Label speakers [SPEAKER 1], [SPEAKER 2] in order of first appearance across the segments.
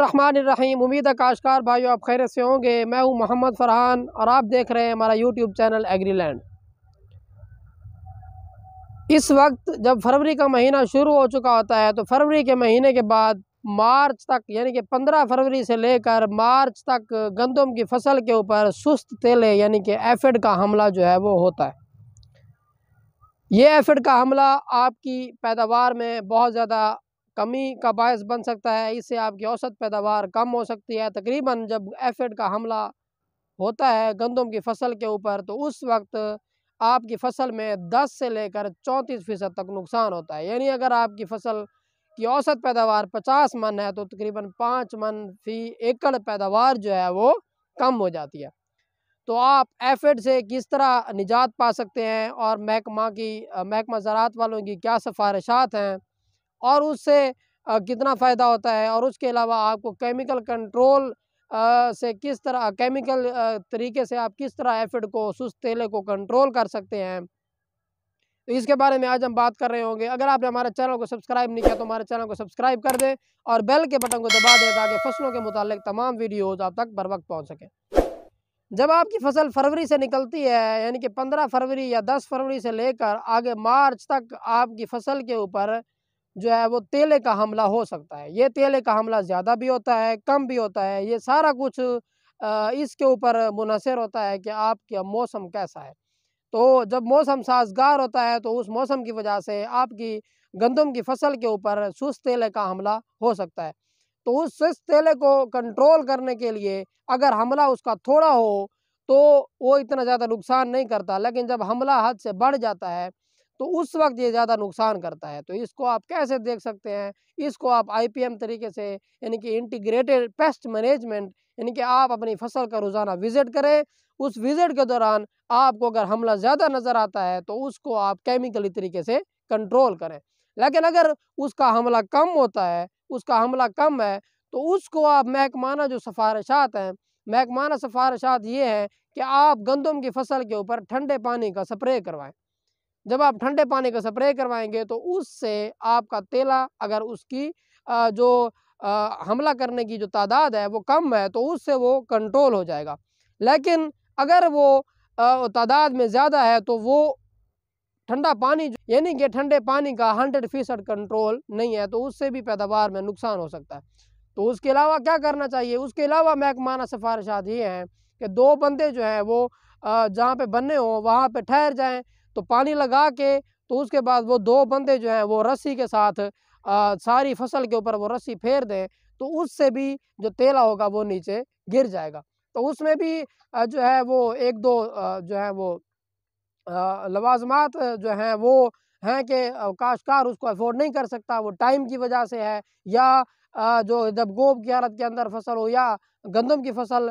[SPEAKER 1] रहीम उम्मीद है काशकार भाइयों आप खैर से होंगे मैं हूं मोहम्मद फरहान और आप देख रहे हैं हमारा यूट्यूब चैनल एग्रीलैंड इस वक्त जब फरवरी का महीना शुरू हो चुका होता है तो फरवरी के महीने के बाद मार्च तक यानी कि पंद्रह फरवरी से लेकर मार्च तक गंदम की फसल के ऊपर सुस्त तेले यानी कि एफिड का हमला जो है वो होता है ये एफिड का हमला आपकी पैदावार में बहुत ज़्यादा कमी का बायस बन सकता है इससे आपकी औसत पैदावार कम हो सकती है तकरीबन जब एफेड का हमला होता है गंदम की फसल के ऊपर तो उस वक्त आपकी फसल में 10 से लेकर 34 फ़ीसद तक नुकसान होता है यानी अगर आपकी फसल की औसत पैदावार 50 मन है तो तकरीबन पाँच मन फी एकड़ पैदावार जो है वो कम हो जाती है तो आप एफेड से किस तरह निजात पा सकते हैं और महकमा की महकमा ज़रात वालों की क्या सिफारिशात हैं और उससे कितना फ़ायदा होता है और उसके अलावा आपको केमिकल कंट्रोल से किस तरह केमिकल तरीके से आप किस तरह एफिड को सुस्त तेले को कंट्रोल कर सकते हैं तो इसके बारे में आज हम बात कर रहे होंगे अगर आपने हमारे चैनल को सब्सक्राइब नहीं किया तो हमारे चैनल को सब्सक्राइब कर दें और बेल के बटन को दबा दें ताकि फसलों के मुतालिक तमाम वीडियोज़ आप तक बर वक्त पहुँच सकें जब आपकी फसल फरवरी से निकलती है यानी कि पंद्रह फरवरी या दस फरवरी से लेकर आगे मार्च तक आपकी फसल के ऊपर जो है वो तेले का हमला हो सकता है ये तेले का हमला ज़्यादा भी होता है कम भी होता है ये सारा कुछ इसके ऊपर मुनसर होता है कि आपका मौसम कैसा है तो जब मौसम साजगार होता है तो उस मौसम की वजह से आपकी गंदम की फसल के ऊपर सुस्त तेले का हमला हो सकता है तो उस सुस्त तेले को कंट्रोल करने के लिए अगर हमला उसका थोड़ा हो तो वो इतना ज़्यादा नुकसान नहीं करता लेकिन जब हमला हद से बढ़ जाता है तो उस वक्त ये ज़्यादा नुकसान करता है तो इसको आप कैसे देख सकते हैं इसको आप आईपीएम तरीके से यानी कि इंटीग्रेटेड पेस्ट मैनेजमेंट यानी कि आप अपनी फसल का रोज़ाना विज़िट करें उस विज़िट के दौरान आपको अगर हमला ज़्यादा नज़र आता है तो उसको आप केमिकली तरीके से कंट्रोल करें लेकिन अगर उसका हमला कम होता है उसका हमला कम है तो उसको आप महकमाना जो सफारशात हैं महकमाना सफारशात ये हैं कि आप गंदम की फसल के ऊपर ठंडे पानी का स्प्रे करवाएं जब आप ठंडे पानी का स्प्रे करवाएंगे तो उससे आपका तेला अगर उसकी जो हमला करने की जो तादाद है वो कम है तो उससे वो कंट्रोल हो जाएगा लेकिन अगर वो तादाद में ज़्यादा है तो वो ठंडा पानी यानी कि ठंडे पानी का हंड्रेड फीसद कंट्रोल नहीं है तो उससे भी पैदावार में नुकसान हो सकता है तो उसके अलावा क्या करना चाहिए उसके अलावा महकमाना सिफारिशात ये हैं कि दो बंदे जो हैं वो जहाँ पे बने हों वहाँ पे ठहर जाएं तो पानी लगा के तो उसके बाद वो दो बंदे जो हैं वो रस्सी के साथ आ, सारी फसल के ऊपर वो रस्सी फेर दें तो उससे भी जो तेला होगा वो नीचे गिर जाएगा तो उसमें भी जो है वो एक दो जो है वो लवाजमात जो हैं वो हैं कि काश्तकार उसको अफोर्ड नहीं कर सकता वो टाइम की वजह से है या जो जब गोब की हालत के अंदर फसल हो या गंदम की फसल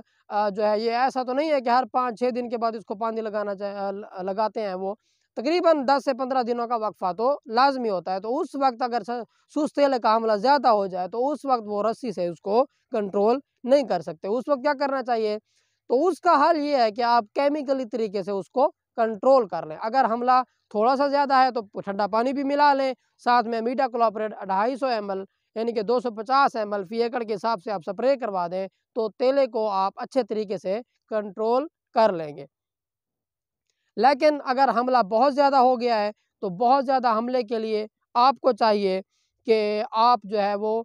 [SPEAKER 1] जो है ये ऐसा तो नहीं है कि हर पाँच छः दिन के बाद इसको पानी लगाना चाहे लगाते हैं वो तकरीबन 10 से 15 दिनों का वक्फा तो लाजमी होता है तो उस वक्त अगर सुस्त तेल का हमला ज़्यादा हो जाए तो उस वक्त वो रस्सी से उसको कंट्रोल नहीं कर सकते उस वक्त क्या करना चाहिए तो उसका हल ये है कि आप केमिकली तरीके से उसको कंट्रोल कर लें अगर हमला थोड़ा सा ज़्यादा है तो ठंडा पानी भी मिला लें साथ में मीडा क्लोपरेट अढ़ाई सौ एम एल यानी कि 250 सौ पचास एम एल फी एकड़ के हिसाब से आप स्प्रे करवा दें तो तेले को आप अच्छे तरीके से कंट्रोल कर लेंगे लेकिन अगर हमला बहुत ज़्यादा हो गया है तो बहुत ज़्यादा हमले के लिए आपको चाहिए कि आप जो है वो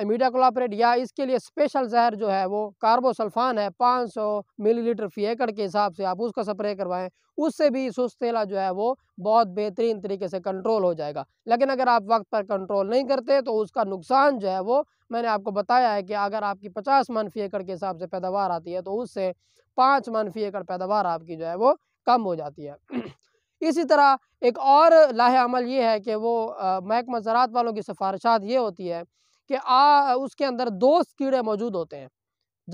[SPEAKER 1] एमीडा कोलाप्रेट या इसके लिए स्पेशल जहर जो है वो कार्बोसल्फान है 500 मिलीलीटर फी एकड़ के हिसाब से आप उसका स्प्रे करवाएं उससे भी सुस्तेला जो है वो बहुत बेहतरीन तरीके से कंट्रोल हो जाएगा लेकिन अगर आप वक्त पर कंट्रोल नहीं करते तो उसका नुकसान जो है वो मैंने आपको बताया है कि अगर आपकी पचास मन फी एकड़ के हिसाब से पैदावार आती है तो उससे पाँच मन फी एकड़ पैदावार आपकी जो है वो कम हो जाती है इसी तरह एक और लाह अमल ये है कि वो महकमा ज़रात वालों की सिफारशात ये होती है कि आ उसके अंदर दो कीड़े मौजूद होते हैं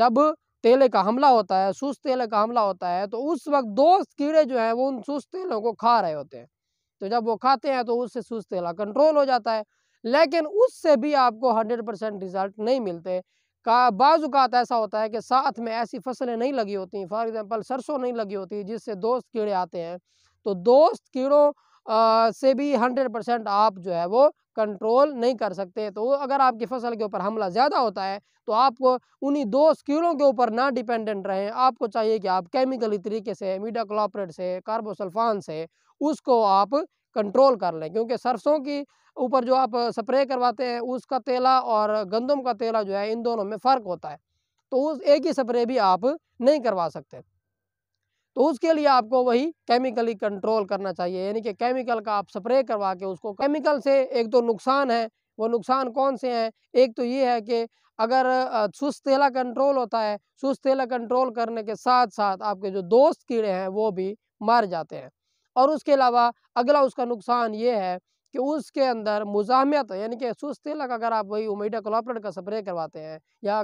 [SPEAKER 1] जब तेले का हमला होता है सुस्त तेले का हमला होता है तो उस वक्त दो कीड़े जो हैं वो उन सुस्त तेलों को खा रहे होते हैं तो जब वो खाते हैं तो उससे सुस्त तेला कंट्रोल हो जाता है लेकिन उससे भी आपको हंड्रेड परसेंट रिज़ल्ट नहीं मिलते का बाज़ात ऐसा होता है कि साथ में ऐसी फसलें नहीं लगी होती फॉर एग्ज़ाम्पल सरसों नहीं लगी होती जिससे दोस्त कीड़े आते हैं तो दोस्त कीड़ों आ, से भी हंड्रेड परसेंट आप जो है वो कंट्रोल नहीं कर सकते तो अगर आपकी फसल के ऊपर हमला ज़्यादा होता है तो आपको उन्हीं दोस्त कीड़ों के ऊपर ना डिपेंडेंट रहें आपको चाहिए कि आप केमिकली तरीके से मीडा क्लॉपरेट से कार्बोसल्फान से उसको आप कंट्रोल कर लें क्योंकि सरसों की ऊपर जो आप स्प्रे करवाते हैं उसका तेला और गंदम का तेला जो है इन दोनों में फ़र्क होता है तो उस एक ही स्प्रे भी आप नहीं करवा सकते तो उसके लिए आपको वही केमिकली कंट्रोल करना चाहिए यानी कि केमिकल का आप स्प्रे करवा के उसको केमिकल से एक तो नुकसान है वो नुकसान कौन से हैं एक तो ये है कि अगर सुस्त तेला कंट्रोल होता है सुस्त तेला कंट्रोल करने के साथ साथ आपके जो दोस्त कीड़े हैं वो भी मार जाते हैं और उसके अलावा अगला उसका नुकसान ये है कि उसके अंदर मुजामियत यानी कि सुस्त तिलक अगर आप वही उमीडा क्लॉपरेट का स्प्रे करवाते हैं या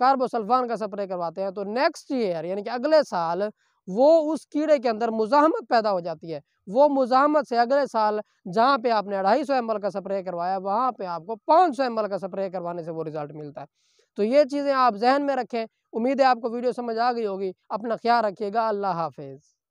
[SPEAKER 1] कार्बोसल्फान का स्प्रे करवाते हैं तो नेक्स्ट ईयर यानी कि अगले साल वो उस कीड़े के अंदर मुजामत पैदा हो जाती है वो मुजामत से अगले साल जहाँ पे आपने अढ़ाई सौ एम का स्प्रे करवाया वहाँ पे आपको पाँच सौ एम का स्प्रे करवाने से वो रिज़ल्ट मिलता है तो ये चीज़ें आप जहन में रखें उम्मीद है आपको वीडियो समझ आ गई होगी अपना ख्याल रखिएगा अल्लाह हाफिज़